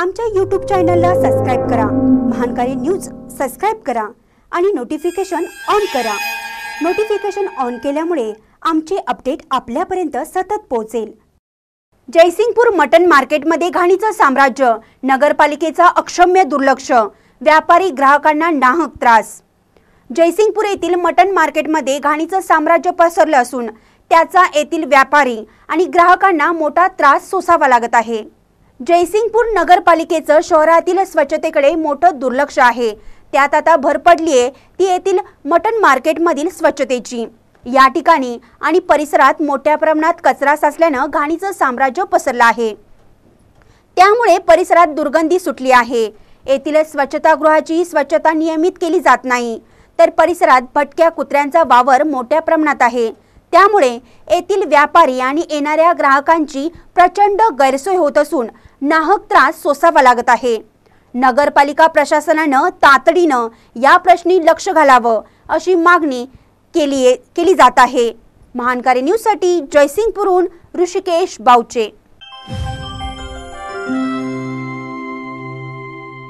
आमच्या यूट्यूब चॅनलला सबस्क्राईब करा महानकारी न्यूज सबस्क्राईब करा आणि नोटिफिकेशन ऑन करा नोटिफिकेशन ऑन केल्यामुळे आमचे अपडेट आपल्यापर्यंत सतत पोहोचेल जयसिंगपूर मटन मार्केटमध्ये घाणीचं साम्राज्य नगरपालिकेचा अक्षम्य दुर्लक्ष व्यापारी ग्राहकांना नाहक त्रास जयसिंगपूर येथील मटन मार्केटमध्ये घाणीचं साम्राज्य पसरलं असून त्याचा येथील व्यापारी आणि ग्राहकांना मोठा त्रास सोसावा लागत आहे जयसिंगपूर नगरपालिकेचं शहरातील स्वच्छतेकडे मोठं दुर्लक्ष आहे त्यात आता भर आहे ती येथील मटन मार्केटमधील स्वच्छतेची या ठिकाणी आणि परिसरात मोठ्या प्रमाणात कचरा साचल्यानं घाणीचं साम्राज्य पसरलं आहे त्यामुळे परिसरात दुर्गंधी सुटली आहे येथील स्वच्छतागृहाची स्वच्छता नियमित केली जात नाही तर परिसरात भटक्या कुत्र्यांचा वावर मोठ्या प्रमाणात आहे त्यामुळे येथील व्यापारी आणि येणाऱ्या ग्राहकांची प्रचंड गैरसोय होत असून नाहक त्रास सोसावा लागत आहे नगरपालिका प्रशासनानं तातडीनं या प्रश्नी लक्ष घालावं अशी मागणी केली केली जात आहे महानकारी न्यूजसाठी जयसिंगपूरहून ऋषिकेश बावचे